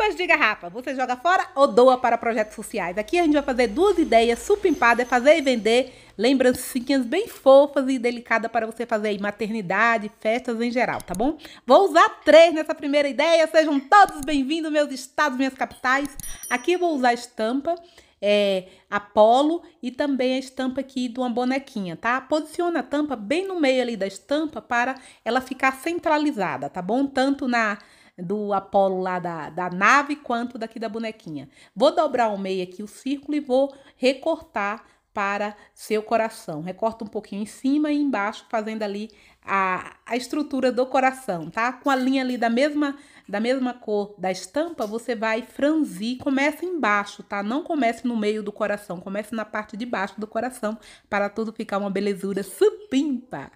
Tampas de garrafa, você joga fora ou doa para projetos sociais. Aqui a gente vai fazer duas ideias super empadas, é fazer e vender lembrancinhas bem fofas e delicadas para você fazer aí maternidade, festas em geral, tá bom? Vou usar três nessa primeira ideia, sejam todos bem-vindos, meus estados, minhas capitais. Aqui vou usar estampa, é, Apolo e também a estampa aqui de uma bonequinha, tá? Posiciona a tampa bem no meio ali da estampa para ela ficar centralizada, tá bom? Tanto na do Apolo lá da, da nave quanto daqui da bonequinha. Vou dobrar ao meio aqui o círculo e vou recortar para seu coração. Recorta um pouquinho em cima e embaixo, fazendo ali a, a estrutura do coração, tá? Com a linha ali da mesma da mesma cor da estampa, você vai franzir, começa embaixo, tá? Não comece no meio do coração, comece na parte de baixo do coração, para tudo ficar uma belezura supimpa.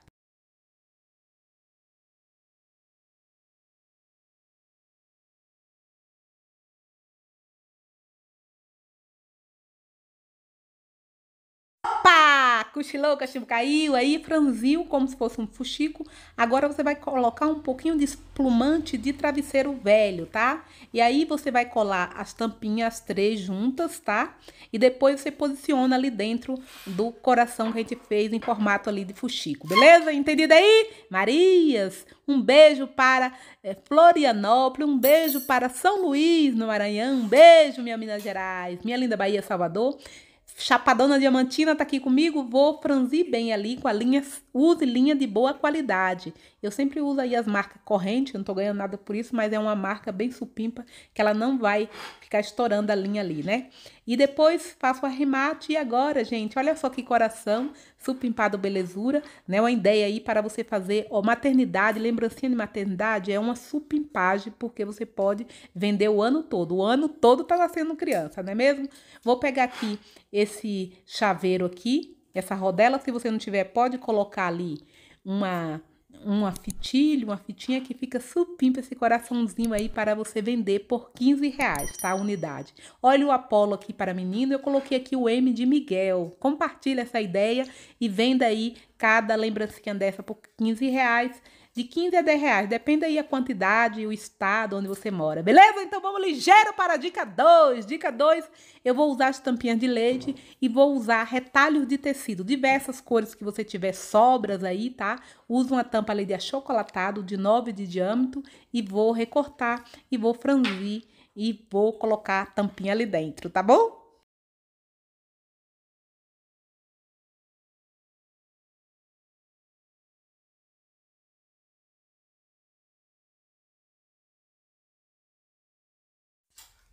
cochilou, o cachimbo caiu, aí franziu como se fosse um fuxico. Agora você vai colocar um pouquinho de esplumante de travesseiro velho, tá? E aí você vai colar as tampinhas, três juntas, tá? E depois você posiciona ali dentro do coração que a gente fez em formato ali de fuxico, beleza? Entendido aí? Marias, um beijo para eh, Florianópolis, um beijo para São Luís, no Maranhão, um beijo, minha Minas Gerais, minha linda Bahia, Salvador. Chapadona Diamantina tá aqui comigo. Vou franzir bem ali com a linha, use linha de boa qualidade. Eu sempre uso aí as marcas corrente, não tô ganhando nada por isso, mas é uma marca bem supimpa, que ela não vai ficar estourando a linha ali, né? E depois faço o arremate. E agora, gente, olha só que coração, supimpado belezura, né? Uma ideia aí para você fazer, ó, maternidade, lembrancinha de maternidade é uma supimpagem, porque você pode vender o ano todo. O ano todo tá nascendo criança, não é mesmo? Vou pegar aqui esse chaveiro aqui, essa rodela, se você não tiver, pode colocar ali uma uma fitilha, uma fitinha que fica supimpa esse coraçãozinho aí para você vender por 15 reais, tá? A unidade. Olha o Apolo aqui para menino, eu coloquei aqui o M de Miguel. Compartilha essa ideia e venda aí cada lembrancinha dessa por 15 reais de 15 a 10 reais. Depende aí a quantidade e o estado onde você mora, beleza? Então vamos ligeiro para a dica 2. Dica 2, eu vou usar as tampinhas de leite e vou usar retalhos de tecido, diversas cores que você tiver sobras aí, tá? usa uma tampa ali de achocolatado de 9 de diâmetro e vou recortar e vou franzir e vou colocar a tampinha ali dentro, tá bom?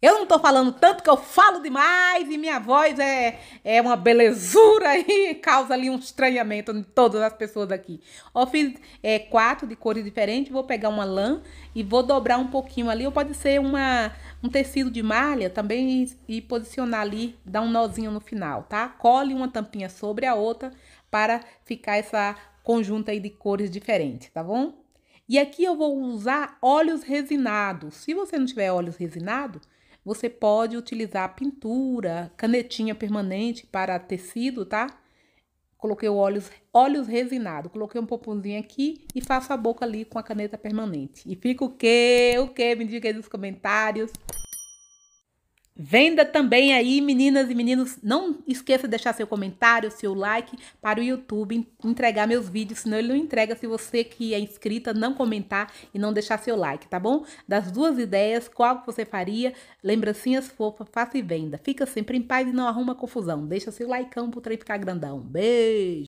Eu não tô falando tanto que eu falo demais e minha voz é, é uma belezura e causa ali um estranhamento em todas as pessoas aqui. Eu fiz é, quatro de cores diferentes, vou pegar uma lã e vou dobrar um pouquinho ali, ou pode ser uma, um tecido de malha também e, e posicionar ali, dar um nozinho no final, tá? Cole uma tampinha sobre a outra para ficar essa conjunta aí de cores diferentes, tá bom? E aqui eu vou usar óleos resinados. Se você não tiver óleos resinados, você pode utilizar pintura, canetinha permanente para tecido, tá? Coloquei óleos, óleos resinado, coloquei um pomponzinho aqui e faço a boca ali com a caneta permanente. E fica o quê? O quê? Me diga aí nos comentários. Venda também aí, meninas e meninos. Não esqueça de deixar seu comentário, seu like para o YouTube entregar meus vídeos, senão ele não entrega se você que é inscrita não comentar e não deixar seu like, tá bom? Das duas ideias, qual você faria? Lembrancinhas fofas, faça e venda. Fica sempre em paz e não arruma confusão. Deixa seu likeão pro trem ficar grandão. Beijo!